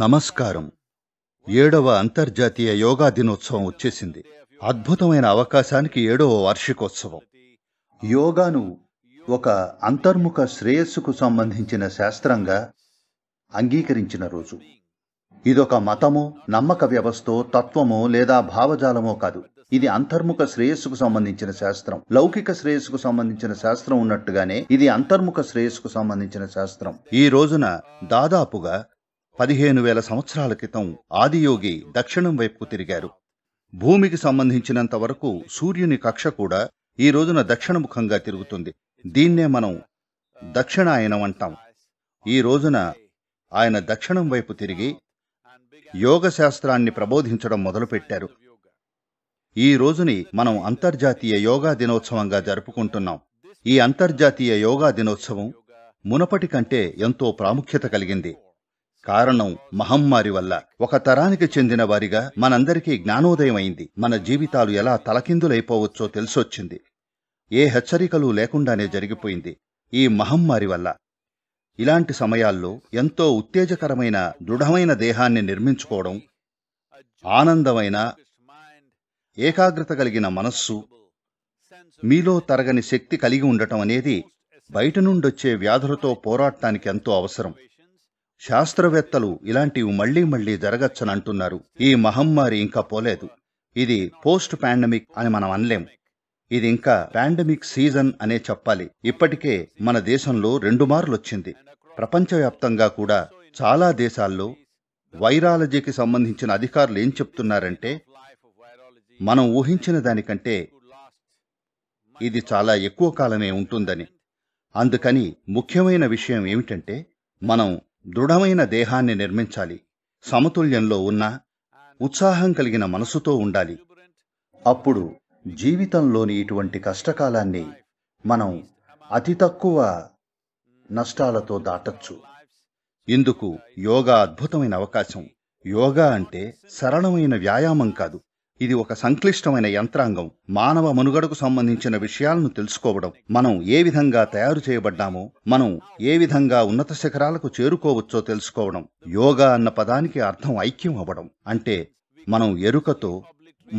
నమస్కారం ఏడవ అంతర్జాతీయ యోగా దినోత్సవం వచ్చేసింది అద్భుతమైన అవకాశానికి ఏడవ వార్షికోత్సవం యోగాను ఒక అంతర్ముఖ శ్రేయస్సుకు సంబంధించిన శాస్త్రంగా అంగీకరించిన రోజు ఇదొక మతమో నమ్మక వ్యవస్థో తత్వమో లేదా భావజాలమో కాదు ఇది అంతర్ముఖ శ్రేయస్సుకు సంబంధించిన శాస్త్రం లౌకిక శ్రేయస్సుకు సంబంధించిన శాస్త్రం ఉన్నట్టుగానే ఇది అంతర్ముఖ శ్రేయస్సుకు సంబంధించిన శాస్త్రం ఈ రోజున దాదాపుగా పదిహేను వేల సంవత్సరాల క్రితం ఆదియోగి దక్షిణం వైపుకు తిరిగారు భూమికి సంబంధించినంత వరకు సూర్యుని కక్ష కూడా ఈ రోజున దక్షిణముఖంగా తిరుగుతుంది దీన్నే మనం దక్షిణాయనం అంటాం ఈ రోజున ఆయన దక్షిణం వైపు తిరిగి యోగ శాస్త్రాన్ని ప్రబోధించడం మొదలుపెట్టారు ఈ రోజుని మనం అంతర్జాతీయ యోగా దినోత్సవంగా జరుపుకుంటున్నాం ఈ అంతర్జాతీయ యోగా దినోత్సవం మునపటి కంటే ఎంతో ప్రాముఖ్యత కలిగింది కారణం మహమ్మారి వల్ల ఒక తరానికి చెందిన వారిగా మనందరికీ జ్ఞానోదయం అయింది మన జీవితాలు ఎలా తలకిందులైపోవచ్చో తెలిసొచ్చింది ఏ హెచ్చరికలు లేకుండానే జరిగిపోయింది ఈ మహమ్మారి వల్ల ఇలాంటి సమయాల్లో ఎంతో ఉత్తేజకరమైన దృఢమైన దేహాన్ని నిర్మించుకోవడం ఆనందమైన ఏకాగ్రత కలిగిన మనస్సు మీలో తరగని శక్తి కలిగి ఉండటం అనేది బయట నుండొచ్చే వ్యాధులతో పోరాటానికి ఎంతో అవసరం శాస్త్రవేత్తలు ఇలాంటివి మళ్లీ మళ్లీ జరగచ్చనంటున్నారు ఈ మహమ్మారి ఇంకా పోలేదు ఇది పోస్ట్ పాండమిక్ అని మనం అనలేం ఇది ఇంకా పాండమిక్ సీజన్ అనే చెప్పాలి ఇప్పటికే మన దేశంలో రెండు మార్లు వచ్చింది ప్రపంచవ్యాప్తంగా కూడా చాలా దేశాల్లో వైరాలజీకి సంబంధించిన అధికారులు ఏం చెప్తున్నారంటే మనం ఊహించిన దానికంటే ఇది చాలా ఎక్కువ కాలమే ఉంటుందని అందుకని ముఖ్యమైన విషయం ఏమిటంటే మనం దృఢమైన దేహాన్ని నిర్మించాలి సమతుల్యంలో ఉన్న ఉత్సాహం కలిగిన మనసుతో ఉండాలి అప్పుడు జీవితంలోని ఇటువంటి కష్టకాలాన్ని మనం అతి తక్కువ నష్టాలతో దాటచ్చు ఇందుకు యోగా అద్భుతమైన అవకాశం యోగా అంటే సరళమైన వ్యాయామం కాదు ఇది ఒక సంక్లిష్టమైన యంత్రాంగం మానవ మనుగడకు సంబంధించిన విషయాలను తెలుసుకోవడం మనం ఏ విధంగా తయారు చేయబడ్డామో మనం ఏ విధంగా ఉన్నత శిఖరాలకు చేరుకోవచ్చో తెలుసుకోవడం యోగా అన్న పదానికి అర్థం ఐక్యం అవ్వడం అంటే మనం ఎరుకతో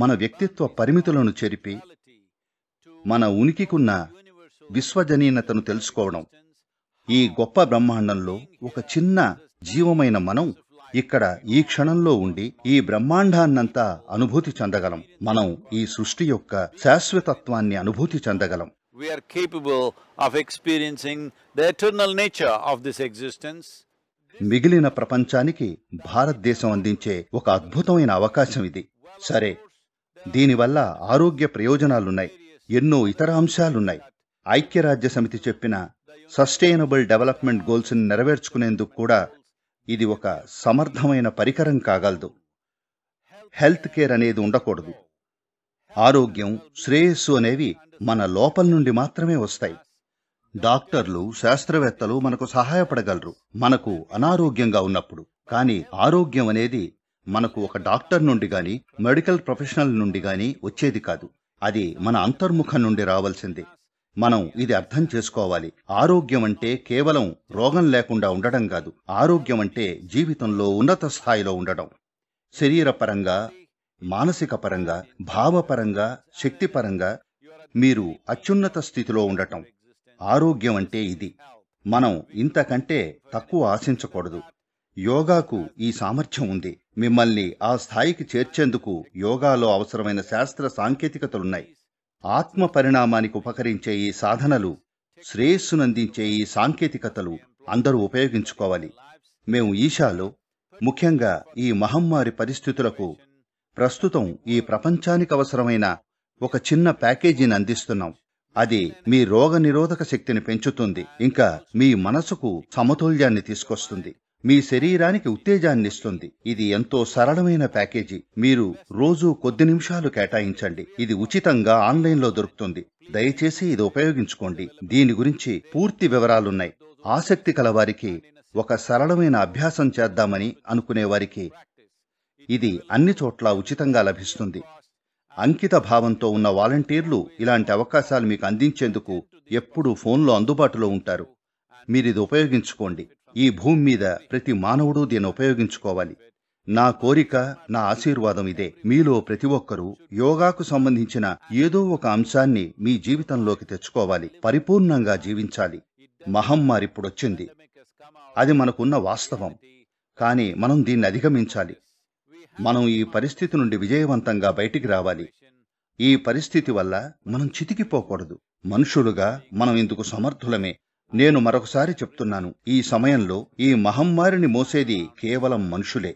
మన వ్యక్తిత్వ పరిమితులను చెరిపి మన ఉనికికున్న విశ్వజనీనతను తెలుసుకోవడం ఈ గొప్ప బ్రహ్మాండంలో ఒక చిన్న జీవమైన మనం ఇక్కడ ఈ క్షణంలో ఉండి ఈ బ్రహ్మాండాన్నంతా అనుభూతి చెందగలం మనం ఈ సృష్టి యొక్క శాశ్వతత్వాన్ని అనుభూతి చెందగలం we are capable of experiencing the eternal nature of this existence. మిగిలిన ప్రపంచానికి భారతదేశం అందించే ఒక అద్భుతమైన అవకాశం ఇది సరే దీనివల్ల ఆరోగ్య ప్రయోజనాలున్నాయి ఎన్నో ఇతర అంశాలున్నాయి ఐక్యరాజ్య సమితి చెప్పిన సస్టైనబుల్ డెవలప్మెంట్ గోల్స్ని నెరవేర్చుకునేందుకు కూడా ఇది ఒక సమర్థమైన పరికరం కాగలదు హెల్త్ కేర్ అనేది ఉండకూడదు ఆరోగ్యం శ్రేయస్సు అనేవి మన లోపల నుండి మాత్రమే వస్తాయి డాక్టర్లు శాస్త్రవేత్తలు మనకు సహాయపడగలరు మనకు అనారోగ్యంగా ఉన్నప్పుడు కానీ ఆరోగ్యం అనేది మనకు ఒక డాక్టర్ నుండి గాని మెడికల్ ప్రొఫెషనల్ నుండి గాని వచ్చేది కాదు అది మన అంతర్ముఖం నుండి రావాల్సిందే మనం ఇది అర్థం చేసుకోవాలి ఆరోగ్యం అంటే కేవలం రోగం లేకుండా ఉండడం కాదు ఆరోగ్యం అంటే జీవితంలో ఉన్నత స్థాయిలో ఉండడం శరీరపరంగా మానసిక పరంగా భావపరంగా శక్తిపరంగా మీరు అత్యున్నత స్థితిలో ఉండటం ఆరోగ్యం అంటే ఇది మనం ఇంతకంటే తక్కువ ఆశించకూడదు యోగాకు ఈ సామర్థ్యం ఉంది మిమ్మల్ని ఆ స్థాయికి చేర్చేందుకు యోగాలో అవసరమైన శాస్త్ర సాంకేతికతలున్నాయి ఆత్మ పరిణామానికి ఉపకరించే ఈ సాధనలు శ్రేయస్సునందించే ఈ సాంకేతికతలు అందరూ ఉపయోగించుకోవాలి మేము ఈషాలో ముఖ్యంగా ఈ మహమ్మారి పరిస్థితులకు ప్రస్తుతం ఈ ప్రపంచానికి అవసరమైన ఒక చిన్న ప్యాకేజీని అందిస్తున్నాం అది మీ రోగ నిరోధక శక్తిని పెంచుతుంది ఇంకా మీ మనసుకు సమతుల్యాన్ని తీసుకొస్తుంది మీ శరీరానికి ఉత్తేజాన్నిస్తుంది ఇది ఎంతో సరళమైన ప్యాకేజీ మీరు రోజు కొద్ది నిమిషాలు కేటాయించండి ఇది ఉచితంగా ఆన్లైన్లో దొరుకుతుంది దయచేసి ఇది ఉపయోగించుకోండి దీని గురించి పూర్తి వివరాలున్నాయి ఆసక్తి కలవారికి ఒక సరళమైన అభ్యాసం చేద్దామని అనుకునే వారికి ఇది అన్ని చోట్ల ఉచితంగా లభిస్తుంది అంకిత భావంతో ఉన్న వాలంటీర్లు ఇలాంటి అవకాశాలు మీకు అందించేందుకు ఎప్పుడూ ఫోన్లో అందుబాటులో ఉంటారు మీరిది ఉపయోగించుకోండి ఈ భూమి మీద ప్రతి మానవుడు దీన్ని ఉపయోగించుకోవాలి నా కోరిక నా ఆశీర్వాదం ఇదే మీలో ప్రతి ఒక్కరూ యోగాకు సంబంధించిన ఏదో ఒక అంశాన్ని మీ జీవితంలోకి తెచ్చుకోవాలి పరిపూర్ణంగా జీవించాలి మహమ్మారిప్పుడొచ్చింది అది మనకున్న వాస్తవం కానీ మనం దీన్ని అధిగమించాలి మనం ఈ పరిస్థితి నుండి విజయవంతంగా బయటికి రావాలి ఈ పరిస్థితి వల్ల మనం చితికిపోకూడదు మనుషులుగా మనం ఇందుకు సమర్థులమే నేను మరొకసారి చెప్తున్నాను ఈ సమయంలో ఈ మహమ్మారిని మోసేది కేవలం మనుషులే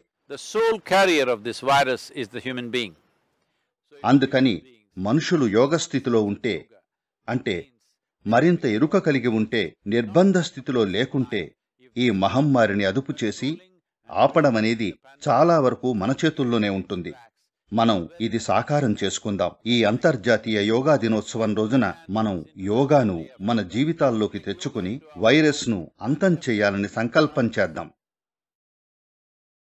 అందుకని మనుషులు యోగ స్థితిలో ఉంటే అంటే మరింత ఎరుక కలిగి ఉంటే నిర్బంధ స్థితిలో లేకుంటే ఈ మహమ్మారిని అదుపు చేసి ఆపడమనేది చాలా వరకు మన చేతుల్లోనే ఉంటుంది మనం ఇది సాకారం చేసుకుందాం ఈ అంతర్జాతీయ యోగా దినోత్సవం రోజున మనం యోగాను మన జీవితాల్లోకి తెచ్చుకుని వైరస్ను అంతం చేయాలని సంకల్పం చేద్దాం